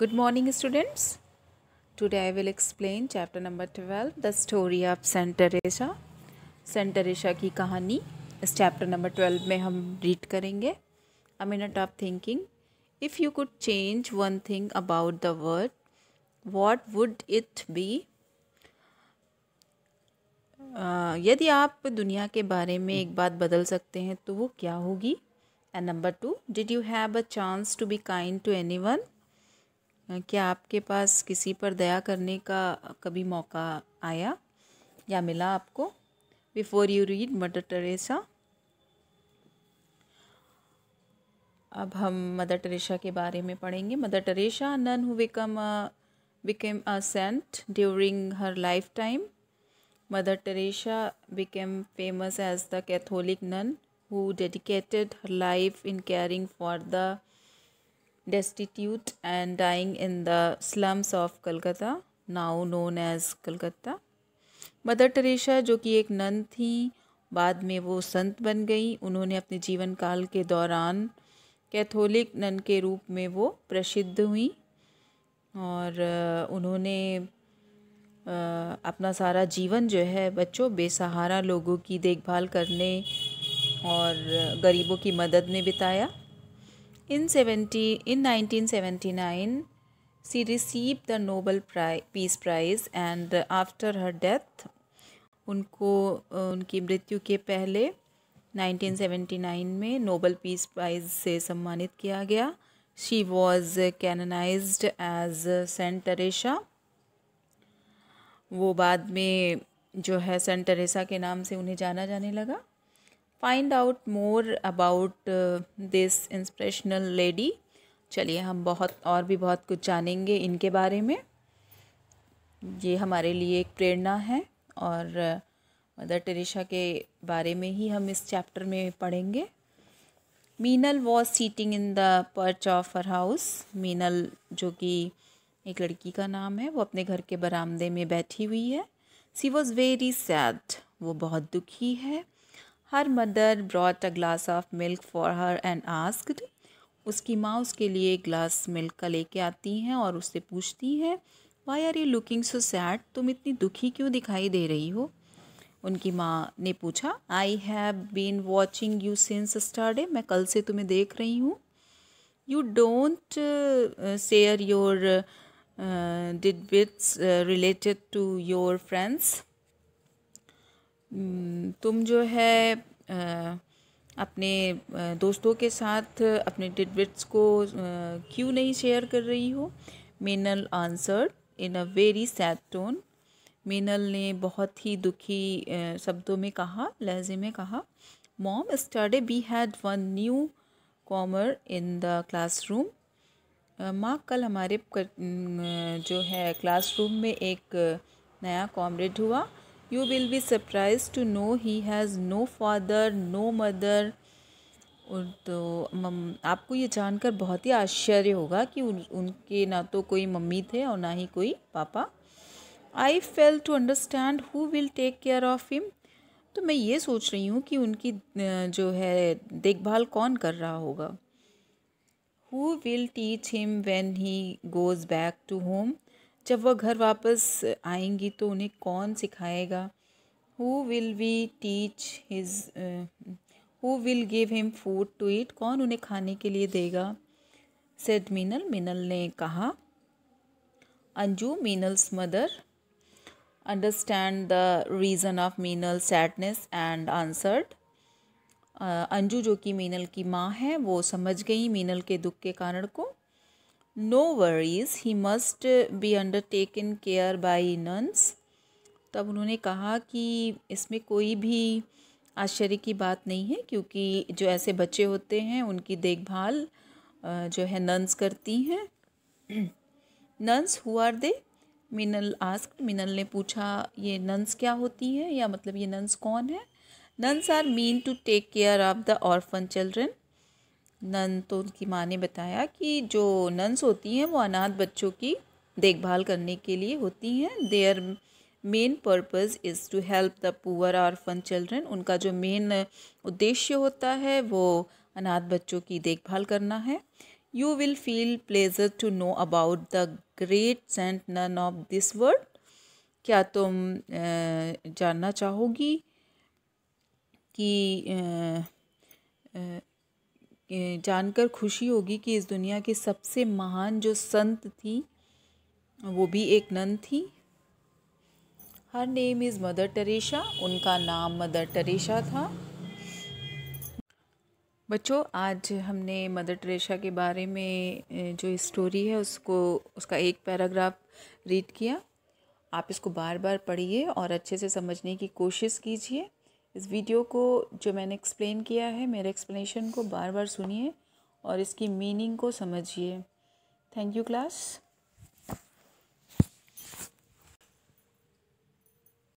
Good morning students Today I will explain chapter number twelve the story of Saint Teresa Saint Teresa की कहानी इस chapter number twelve में हम read करेंगे a minute of thinking if you could change one thing about the world what would it be यदि आप दुनिया के बारे में एक बात बदल सकते हैं तो वो क्या होगी and number two did you have a chance to be kind to anyone क्या आपके पास किसी पर दया करने का कभी मौका आया या मिला आपको before you read Mother Teresa अब हम मदर टेरेसा के बारे में पढ़ेंगे Mother Teresa nun who become became a saint during her lifetime Mother Teresa became famous as the Catholic nun who dedicated her life in caring for the destitute and dying in the slums of Calcutta, now known as Calcutta. Mother Teresa जो कि एक nun थी बाद में वो संत बन गई उन्होंने अपने जीवन काल के दौरान कैथोलिक नन के रूप में वो प्रसिद्ध हुई और उन्होंने अपना सारा जीवन जो है बच्चों बेसहारा लोगों की देखभाल करने और गरीबों की मदद में बिताया In, 70, in 1979, she received the Nobel Prize, Peace Prize and after her death, उनको उनकी मृत्यु के पहले 1979 में नोबल पीस प्राइज से सम्मानित किया गया she was canonised as Saint Teresa वो बाद में जो है सेंट टेरेसा के नाम से उन्हें जाना जाने लगा find out more about this inspirational lady चलिए हम बहुत और भी बहुत कुछ जानेंगे इनके बारे में ये हमारे लिए एक प्रेरणा है और uh, मदर टेरेशा के बारे में ही हम इस चैप्टर में पढ़ेंगे Meenal was sitting in the porch of her house Meenal जो कि एक लड़की का नाम है वो अपने घर के बरामदे में बैठी हुई है सी वॉज़ वेरी सैड वो बहुत दुखी है her mother brought a glass of milk for her and asked उसकी माँ उसके लिए एक ग्लास मिल्क का लेके आती हैं और उससे पूछती हैं why are you looking so sad तुम इतनी दुखी क्यों दिखाई दे रही हो उनकी माँ ने पूछा I have been watching you since Saturday मैं कल से तुम्हें देख रही हूँ you don't share your tidbits related to your friends hmm, तुम जो है अपने दोस्तों के साथ अपने टिडबिट्स को क्यों नहीं शेयर कर रही हो Meenal answered in a very sad tone Meenal ने बहुत ही दुखी शब्दों में कहा लहजे में कहा mom yesterday we had one newcomer in the classroom माँ कल हमारे कर, जो है क्लासरूम में एक नया कॉमरेड हुआ you will be surprise to know he has no father no mother और तो आपको ये जानकर बहुत ही आश्चर्य होगा कि उन, उनके ना तो कोई मम्मी थे और ना ही कोई पापा I fail to understand who will take care of him तो मैं ये सोच रही हूँ कि उनकी जो है देखभाल कौन कर रहा होगा who will teach him when he goes back to home जब वह घर वापस आएंगी तो उन्हें कौन सिखाएगा who will we teach his who will give him food to eat कौन उन्हें खाने के लिए देगा सेड मीनल मीनल ने कहा Anju Meenal's mother understand the reason of Meenal sadness and answered Anju जो कि मीनल की माँ है वो समझ गई मीनल के दुख के कारण को no worries he must be undertaken care by nuns तब उन्होंने कहा कि इसमें कोई भी आश्चर्य की बात नहीं है क्योंकि जो ऐसे बच्चे होते हैं उनकी देखभाल जो है नन्स करती हैं नन्स हु आर दे मिनल आस्क मिनल ने पूछा ये नन्स क्या होती हैं या मतलब ये नन्स कौन है nuns are mean to take care of the orphan children nun तो उनकी माँ ने बताया कि जो नन्स होती हैं वो अनाथ बच्चों की देखभाल करने के लिए होती हैं their main purpose is to help the poor orphan children उनका जो मेन उद्देश्य होता है वो अनाथ बच्चों की देखभाल करना है you will feel pleasure to know about the great saint nun of this world क्या तुम जानना चाहोगी कि जानकर खुशी होगी कि इस दुनिया की सबसे महान जो संत थी वो भी एक नन थी her name is Mother Teresa उनका नाम मदर टरेशा था बच्चों आज हमने मदर टरेशा के बारे में जो स्टोरी है उसको उसका एक पैराग्राफ रीड किया आप इसको बार बार पढ़िए और अच्छे से समझने की कोशिश कीजिए इस वीडियो को जो मैंने एक्सप्लेन किया है मेरे एक्सप्लेनेशन को बार बार सुनिए और इसकी मीनिंग को समझिए थैंक यू क्लास